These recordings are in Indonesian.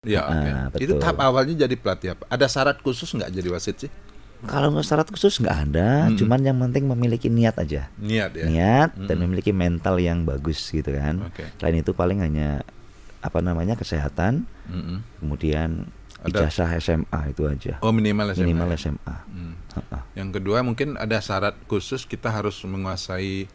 Ya, ah, okay. betul. itu tahap awalnya jadi pelatih apa? Ada syarat khusus nggak jadi wasit sih? Kalau nggak syarat khusus nggak ada, -hmm. cuman yang penting memiliki niat aja. Niat ya. Niat -hmm. dan memiliki mental yang bagus gitu kan. Okay. Selain itu paling hanya apa namanya kesehatan, -hmm. kemudian ijazah SMA itu aja. Oh minimal SMA. Ya? Minimal SMA. Ya? SMA. Yang kedua mungkin ada syarat khusus kita harus menguasai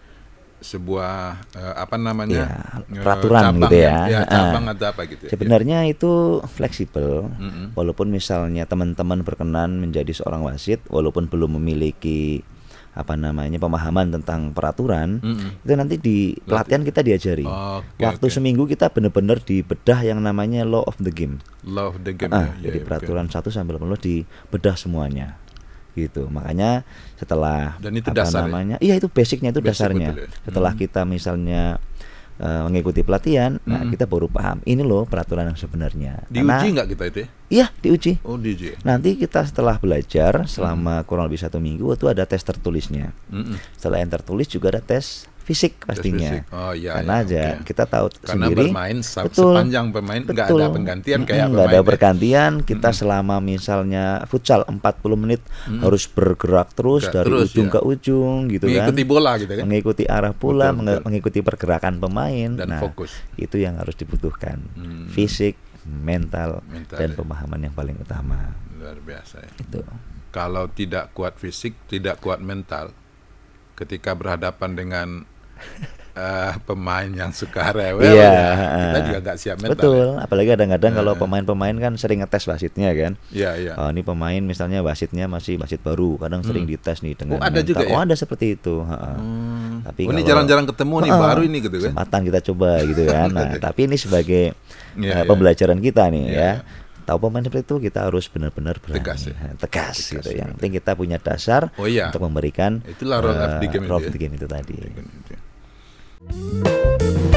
sebuah uh, apa namanya ya, eh, peraturan gitu ya, ya, ya atau apa gitu ya. sebenarnya ya. itu fleksibel mm -hmm. walaupun misalnya teman-teman berkenan menjadi seorang wasit walaupun belum memiliki apa namanya pemahaman tentang peraturan mm -hmm. itu nanti di pelatihan kita diajari okay, waktu okay. seminggu kita benar-benar bedah yang namanya law of the game law of the game uh, ya, jadi ya, peraturan okay. satu sampai di bedah semuanya gitu makanya setelah Dan itu apa dasar namanya iya itu basicnya itu Basic dasarnya betul, ya? setelah hmm. kita misalnya uh, mengikuti pelatihan, nah hmm. nah kita baru paham ini loh peraturan yang sebenarnya. Diuji nggak kita itu? Ya? Iya diuji. Oh diuji. Nanti kita setelah belajar selama hmm. kurang lebih satu minggu itu ada tes tertulisnya. Hmm. Setelah yang tertulis juga ada tes fisik pastinya. fisik. Oh, iya, Karena iya, aja okay. kita tahu Karena sendiri. bermain betul, sepanjang pemain nggak ada bergantian hmm, kayak nggak ada pergantian. Ya. Kita hmm. selama misalnya futsal 40 menit hmm. harus bergerak terus Gak, dari terus, ujung ya. ke ujung gitu mengikuti kan. Mengikuti bola gitu kan. Mengikuti arah bola, betul, betul. mengikuti pergerakan pemain. Dan nah, fokus. Itu yang harus dibutuhkan. Hmm. Fisik, mental, mental dan ya. pemahaman yang paling utama. Luar biasa ya. Itu. Kalau tidak kuat fisik, tidak kuat mental, ketika berhadapan dengan uh, pemain yang suka rewel yeah. ya. Kita juga nggak siap mental. Betul, ya. apalagi kadang-kadang uh. kalau eh. pemain-pemain kan sering ngetes wasitnya kan. Iya, yeah, Yeah. Oh, ini pemain misalnya wasitnya masih wasit baru, kadang hmm. sering dites nih dengan Oh, ada juga ya? Oh, ada seperti itu, Hmm. Tapi oh, ini jarang-jarang ketemu nih, baru ini gitu kan. Kesempatan kita coba gitu kan. Nah, iya. tapi ini sebagai yeah, iya, uh, iya. pembelajaran kita nih yeah, ya. Yeah tahu pemain seperti itu kita harus benar-benar berani tegas, ya? tegas, tegas gitu. Ya, yang penting kita punya dasar oh, iya. untuk memberikan itulah role uh, eh, game, itu, the ya. game itu tadi. Thank you.